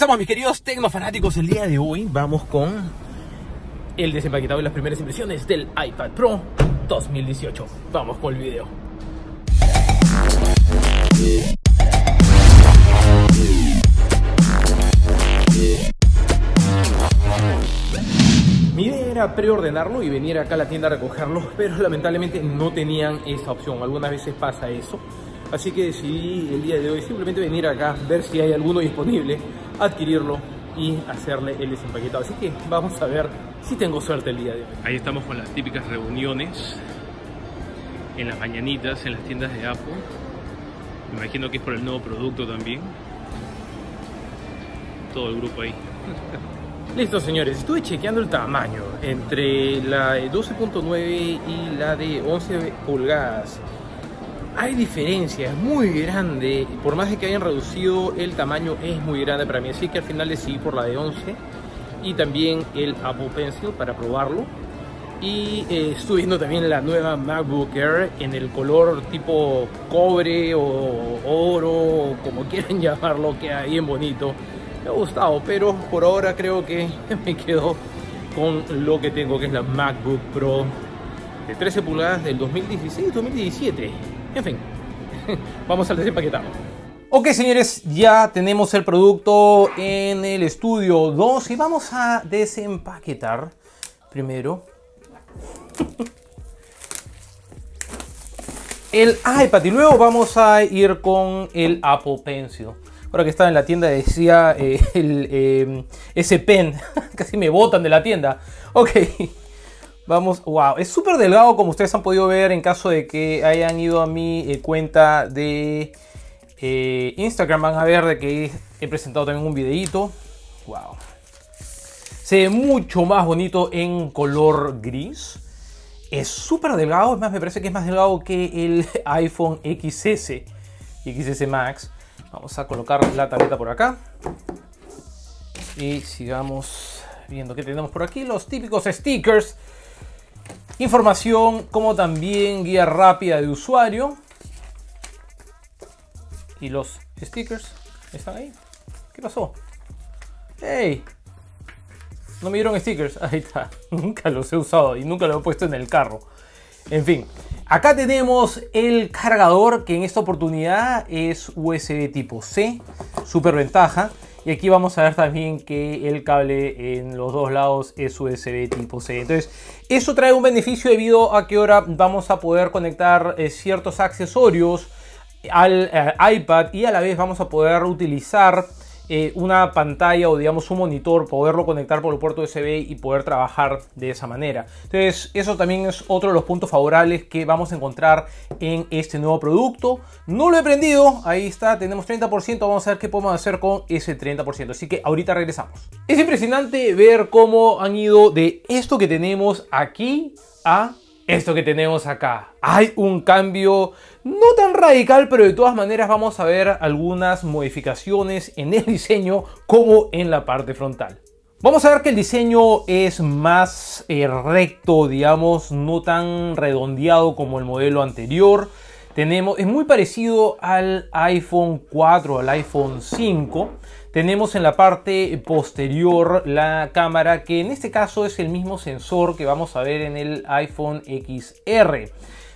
¿Cómo mis queridos tecnofanáticos? El día de hoy vamos con el desempaquetado y las primeras impresiones del iPad Pro 2018. Vamos con el video. Mi idea era preordenarlo y venir acá a la tienda a recogerlo, pero lamentablemente no tenían esa opción. Algunas veces pasa eso. Así que decidí el día de hoy simplemente venir acá, a ver si hay alguno disponible adquirirlo y hacerle el desempaquetado. Así que vamos a ver si tengo suerte el día de hoy. Ahí estamos con las típicas reuniones en las mañanitas, en las tiendas de Apple. Me imagino que es por el nuevo producto también. Todo el grupo ahí. Listo, señores. Estuve chequeando el tamaño entre la de 12.9 y la de 11 pulgadas hay diferencias muy grande, por más que hayan reducido el tamaño, es muy grande para mí, así que al final decidí por la de 11 y también el Apple Pencil para probarlo. Y eh, viendo también la nueva MacBook Air en el color tipo cobre o oro, como quieran llamarlo, que queda bien bonito. Me ha gustado, pero por ahora creo que me quedo con lo que tengo, que es la MacBook Pro de 13 pulgadas del 2016-2017. En fin, vamos a desempaquetado. Ok señores, ya tenemos el producto en el estudio 2 y vamos a desempaquetar primero el iPad y luego vamos a ir con el Apple Pencil. Ahora que estaba en la tienda decía eh, el, eh, ese pen, casi me botan de la tienda. Ok. Vamos, wow, es súper delgado como ustedes han podido ver en caso de que hayan ido a mi eh, cuenta de eh, Instagram. Van a ver de que he presentado también un videito. Wow. Se ve mucho más bonito en color gris. Es súper delgado, es más, me parece que es más delgado que el iPhone XS, y XS Max. Vamos a colocar la tableta por acá. Y sigamos viendo qué tenemos por aquí. Los típicos stickers Información como también guía rápida de usuario. Y los stickers están ahí. ¿Qué pasó? ¡Ey! No me dieron stickers. Ahí está. Nunca los he usado y nunca lo he puesto en el carro. En fin, acá tenemos el cargador que en esta oportunidad es USB tipo C. Super ventaja. Y aquí vamos a ver también que el cable en los dos lados es USB tipo C. Entonces, eso trae un beneficio debido a que ahora vamos a poder conectar eh, ciertos accesorios al eh, iPad y a la vez vamos a poder utilizar eh, una pantalla o digamos un monitor, poderlo conectar por el puerto USB y poder trabajar de esa manera. Entonces eso también es otro de los puntos favorables que vamos a encontrar en este nuevo producto. No lo he prendido, ahí está, tenemos 30%, vamos a ver qué podemos hacer con ese 30%, así que ahorita regresamos. Es impresionante ver cómo han ido de esto que tenemos aquí a esto que tenemos acá. Hay un cambio no tan radical, pero de todas maneras vamos a ver algunas modificaciones en el diseño como en la parte frontal. Vamos a ver que el diseño es más eh, recto, digamos, no tan redondeado como el modelo anterior. Tenemos, es muy parecido al iPhone 4, al iPhone 5. Tenemos en la parte posterior la cámara que en este caso es el mismo sensor que vamos a ver en el iPhone XR.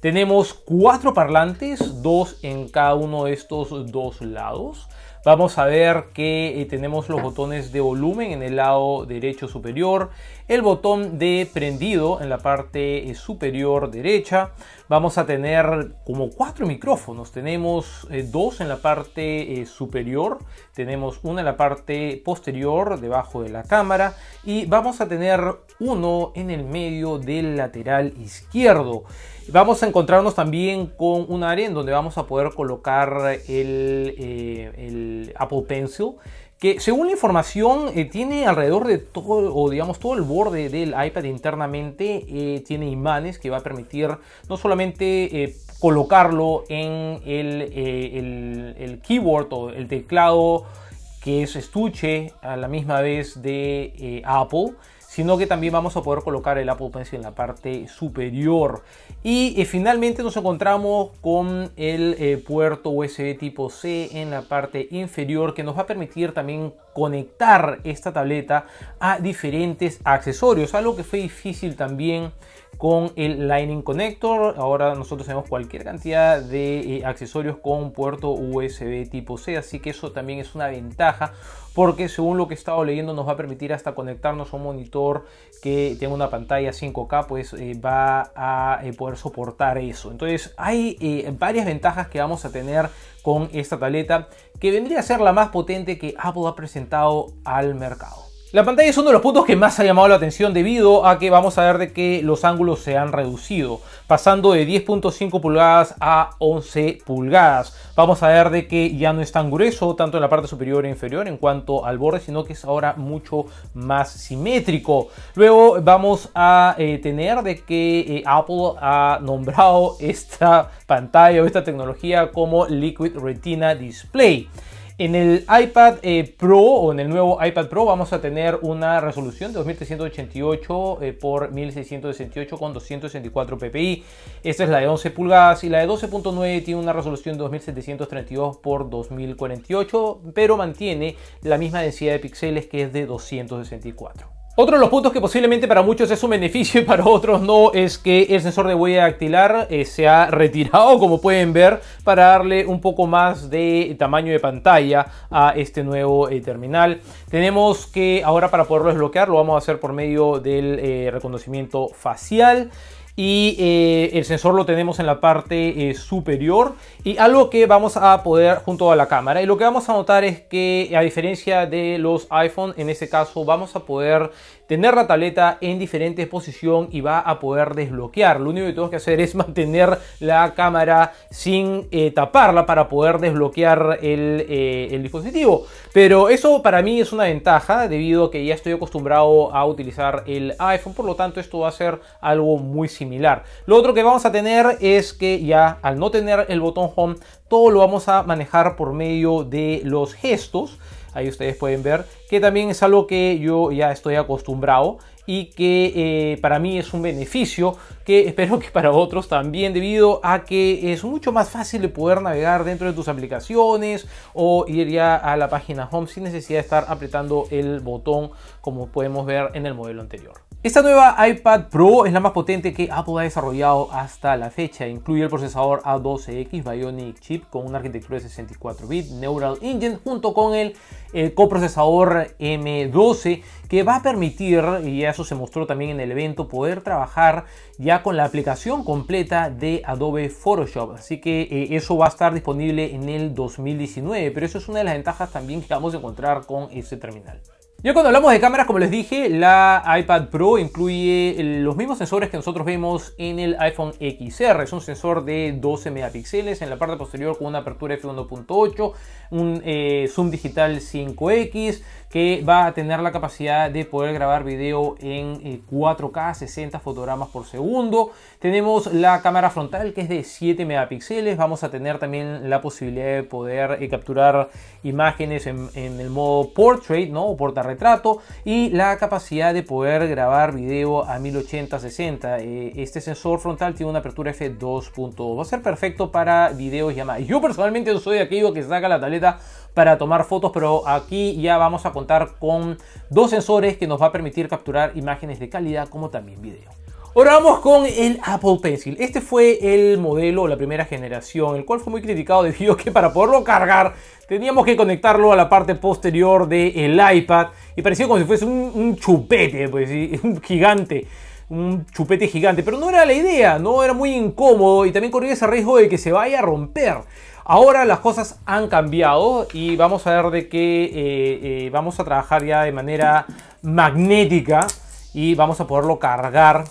Tenemos cuatro parlantes, dos en cada uno de estos dos lados. Vamos a ver que eh, tenemos los botones de volumen en el lado derecho superior, el botón de prendido en la parte eh, superior derecha. Vamos a tener como cuatro micrófonos. Tenemos eh, dos en la parte superior, tenemos una en la parte posterior debajo de la cámara y vamos a tener uno en el medio del lateral izquierdo. Vamos a encontrarnos también con un área en donde vamos a poder colocar el, eh, Apple Pencil que según la información eh, tiene alrededor de todo o digamos todo el borde del iPad internamente eh, tiene imanes que va a permitir no solamente colocarlo en el, el, keyboard o el teclado que es estuche a la misma vez de Apple sino que también vamos a poder colocar el Apple Pencil en la parte superior. Y eh, finalmente nos encontramos con el eh, puerto USB tipo C en la parte inferior que nos va a permitir también conectar esta tableta a diferentes accesorios, algo que fue difícil también con el Lightning Connector. Ahora nosotros tenemos cualquier cantidad de eh, accesorios con puerto USB tipo C, así que eso también es una ventaja porque según lo que he estado leyendo nos va a permitir hasta conectarnos a un monitor que tenga una pantalla 5K, pues eh, va a eh, poder soportar eso. Entonces hay varias ventajas que vamos a tener con esta tableta que vendría a ser la más potente que Apple ha presentado al mercado. La pantalla es uno de los puntos que más ha llamado la atención debido a que vamos a ver de que los ángulos se han reducido, pasando de 10.5 pulgadas a 11 pulgadas. Vamos a ver de que ya no es tan grueso tanto en la parte superior e inferior en cuanto al borde, sino que es ahora mucho más simétrico. Luego vamos a eh, tener de que eh, Apple ha nombrado esta pantalla o esta tecnología como Liquid Retina Display. En el iPad eh, Pro o en el nuevo iPad Pro vamos a tener una resolución de 2388 eh, por 1668 con 264 ppi. Esta es la de 11 pulgadas y la de 12.9 tiene una resolución de 2732 por 2048, pero mantiene la misma densidad de píxeles que es de 264. Otro de los puntos que posiblemente para muchos es un beneficio y para otros no es que el sensor de huella dactilar eh, se ha retirado, como pueden ver, para darle un poco más de tamaño de pantalla a este nuevo eh, terminal. Tenemos que ahora para poderlo desbloquear lo vamos a hacer por medio del eh, reconocimiento facial y eh, el sensor lo tenemos en la parte eh, superior y algo que vamos a poder junto a la cámara y lo que vamos a notar es que a diferencia de los iPhone en este caso vamos a poder tener la tableta en diferentes posición y va a poder desbloquear. Lo único que tenemos que hacer es mantener la cámara sin eh, taparla para poder desbloquear eh, el, dispositivo. Pero eso para mí es una ventaja debido a que ya estoy acostumbrado a utilizar el iPhone, por lo tanto esto va a ser algo muy similar. Lo otro que vamos a tener es que ya al no tener el botón home, todo lo vamos a manejar por medio de los gestos. Ahí ustedes pueden ver que también es algo que yo ya estoy acostumbrado y que eh, para mí es un beneficio que espero que para otros también debido a que es mucho más fácil de poder navegar dentro de tus aplicaciones o ir ya a la página home sin necesidad de estar apretando el botón como podemos ver en el modelo anterior. Esta nueva iPad Pro es la más potente que Apple ha desarrollado hasta la fecha. Incluye el procesador A12X Bionic Chip con una arquitectura de 64-bit Neural Engine junto con el eh, coprocesador M12 que va a permitir, y eso se mostró también en el evento, poder trabajar ya con la aplicación completa de Adobe Photoshop. Así que eh, eso va a estar disponible en el 2019, pero eso es una de las ventajas también que vamos a encontrar con este terminal ya cuando hablamos de cámaras, como les dije, la iPad Pro incluye los mismos sensores que nosotros vemos en el iPhone XR. Es un sensor de 12 megapíxeles en la parte posterior con una apertura f1.8, un eh, zoom digital 5x que va a tener la capacidad de poder grabar video en 4K eh, 60 fotogramas por segundo. Tenemos la cámara frontal que es de 7 megapíxeles. Vamos a tener también la posibilidad de poder eh, capturar imágenes en, el modo portrait, ¿no? O portarretrato retrato y la capacidad de poder grabar video a 1080-60. Eh, este sensor frontal tiene una apertura f2.2. Va a ser perfecto para videos llamadas. Yo personalmente soy aquello que saca la tableta para tomar fotos, pero aquí ya vamos a contar con dos sensores que nos va a permitir capturar imágenes de calidad como también video. Ahora vamos con el Apple Pencil. Este fue el modelo, la primera generación, el cual fue muy criticado debido a que para poderlo cargar teníamos que conectarlo a la parte posterior del iPad y parecía como si fuese un, chupete, pues, un gigante un chupete gigante, pero no era la idea, no era muy incómodo y también corría ese riesgo de que se vaya a romper. Ahora las cosas han cambiado y vamos a ver de que eh, eh, vamos a trabajar ya de manera magnética y vamos a poderlo cargar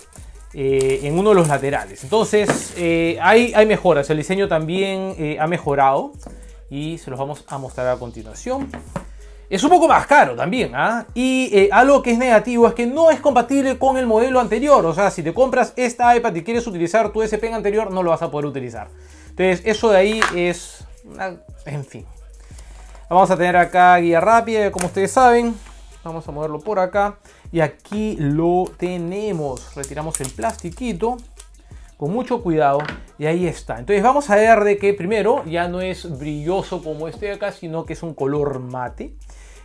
eh, en uno de los laterales. Entonces, eh, hay, hay, mejoras. El diseño también eh, ha mejorado y se los vamos a mostrar a continuación. Es un poco más caro también, ¿ah? Y algo que es negativo es que no es compatible con el modelo anterior. O sea, si te compras esta iPad y quieres utilizar tu Pen anterior, no lo vas a poder utilizar. Entonces, eso de ahí es... En fin. Vamos a tener acá guía rápida, como ustedes saben. Vamos a moverlo por acá. Y aquí lo tenemos. Retiramos el plastiquito con mucho cuidado y ahí está. Entonces vamos a ver de que primero ya no es brilloso como este de acá, sino que es un color mate.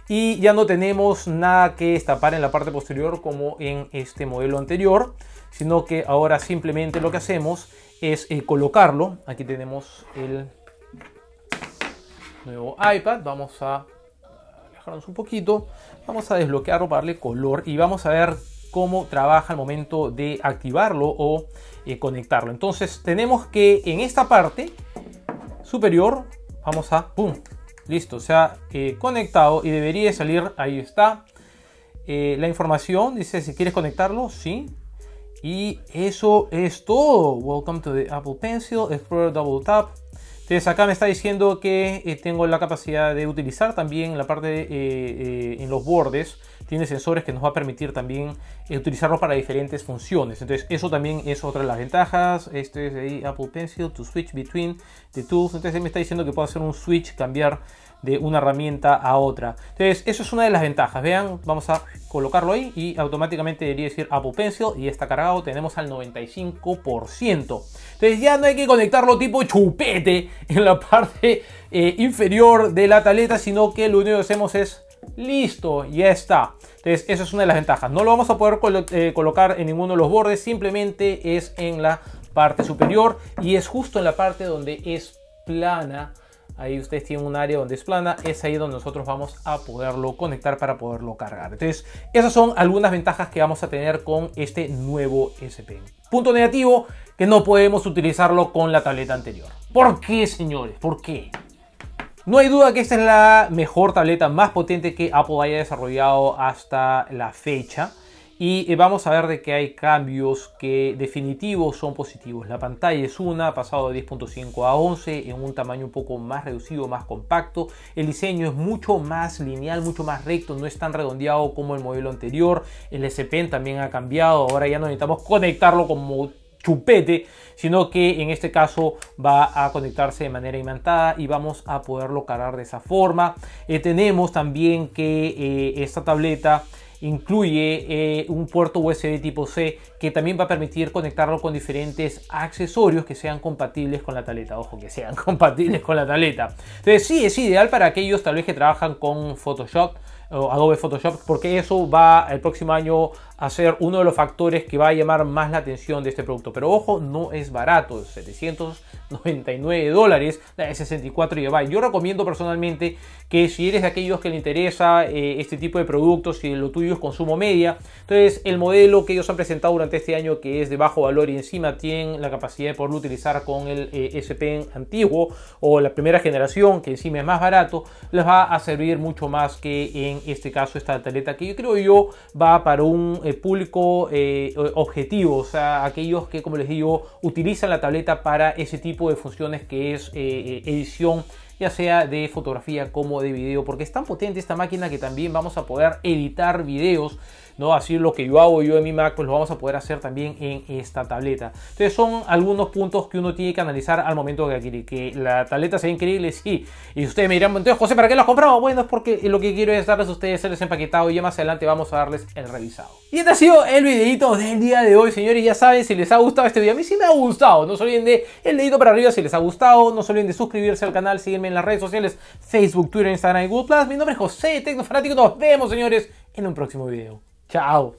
Y ya no tenemos nada que destapar en la parte posterior como en este modelo anterior, sino que ahora simplemente lo que hacemos es eh, colocarlo. Aquí tenemos el nuevo iPad, vamos a alejarnos un poquito. Vamos a desbloquearlo robarle darle color y vamos a ver cómo trabaja al momento de activarlo o eh, conectarlo. Entonces tenemos que en esta parte superior vamos a ¡pum! Listo, se ha eh, conectado y debería salir, ahí está, eh, la información. Dice si quieres conectarlo, sí. Y eso es todo. Welcome to the Apple Pencil, Explorer Double Tap. Entonces acá me está diciendo que eh, tengo la capacidad de utilizar también la parte eh, eh, en los bordes. Tiene sensores que nos va a permitir también utilizarlos para diferentes funciones. Entonces eso también es otra de las ventajas. Esto es ahí Apple Pencil to switch between the tools. Entonces me está diciendo que puedo hacer un switch, cambiar de una herramienta a otra. Entonces, eso es una de las ventajas. Vean, vamos a colocarlo ahí y automáticamente debería decir Apple Pencil y está cargado, tenemos al 95%. Entonces ya no hay que conectarlo tipo chupete en la parte eh, inferior de la tableta, sino que lo único que hacemos es listo, ya está. Entonces eso es una de las ventajas. No lo vamos a poder eh, colocar en ninguno de los bordes, simplemente es en la parte superior y es justo en la parte donde es plana ahí ustedes tienen un área donde es plana, es ahí donde nosotros vamos a poderlo conectar para poderlo cargar. Entonces, esas son algunas ventajas que vamos a tener con este nuevo SP. Punto negativo, que no podemos utilizarlo con la tableta anterior. ¿Por qué, señores? ¿Por qué? No hay duda que esta es la mejor tableta más potente que Apple haya desarrollado hasta la fecha y eh, vamos a ver de que hay cambios que definitivos son positivos. La pantalla es una, ha pasado de 10.5 a 11 en un tamaño un poco más reducido, más compacto. El diseño es mucho más lineal, mucho más recto, no es tan redondeado como el modelo anterior. El S-Pen también ha cambiado, ahora ya no necesitamos conectarlo como chupete, sino que en este caso va a conectarse de manera imantada y vamos a poderlo cargar de esa forma. Eh, tenemos también que eh, esta tableta Incluye eh, un puerto USB tipo C que también va a permitir conectarlo con diferentes accesorios que sean compatibles con la tableta. Ojo, que sean compatibles con la tableta. Entonces sí, es ideal para aquellos tal vez que trabajan con Photoshop o Adobe Photoshop porque eso va el próximo año a ser uno de los factores que va a llamar más la atención de este producto. Pero ojo, no es barato, 799 dólares, la de 64 GB. Yo recomiendo personalmente que si eres de aquellos que le interesa eh, este tipo de productos, y lo tuyo es consumo media, entonces el modelo que ellos han presentado durante este año que es de bajo valor y encima tienen la capacidad de poderlo utilizar con el eh, SP antiguo o la primera generación que encima es más barato, les va a servir mucho más que en este caso esta tableta que yo creo yo va para un eh, público eh, objetivo, o sea, aquellos que, como les digo, utilizan la tableta para ese tipo de funciones que es eh, edición ya sea de fotografía como de video, porque es tan potente esta máquina que también vamos a poder editar videos ¿no? Así lo que yo hago yo en mi Mac, pues lo vamos a poder hacer también en esta tableta. Entonces son algunos puntos que uno tiene que analizar al momento de adquirir. Que la tableta sea increíble, sí. Y ustedes me dirán, entonces José, ¿para qué la compramos? Bueno, es porque lo que quiero es darles a ustedes el desempaquetado y ya más adelante vamos a darles el revisado. Y este ha sido el videito del día de hoy, señores. Ya saben, si les ha gustado este video, a mí sí me ha gustado. No se olviden de el dedito para arriba si les ha gustado. No se olviden de suscribirse al canal, seguirme en las redes sociales, Facebook, Twitter, Instagram y Google Mi nombre es José, Tecnofanático. Nos vemos, señores, en un próximo video. Tchau!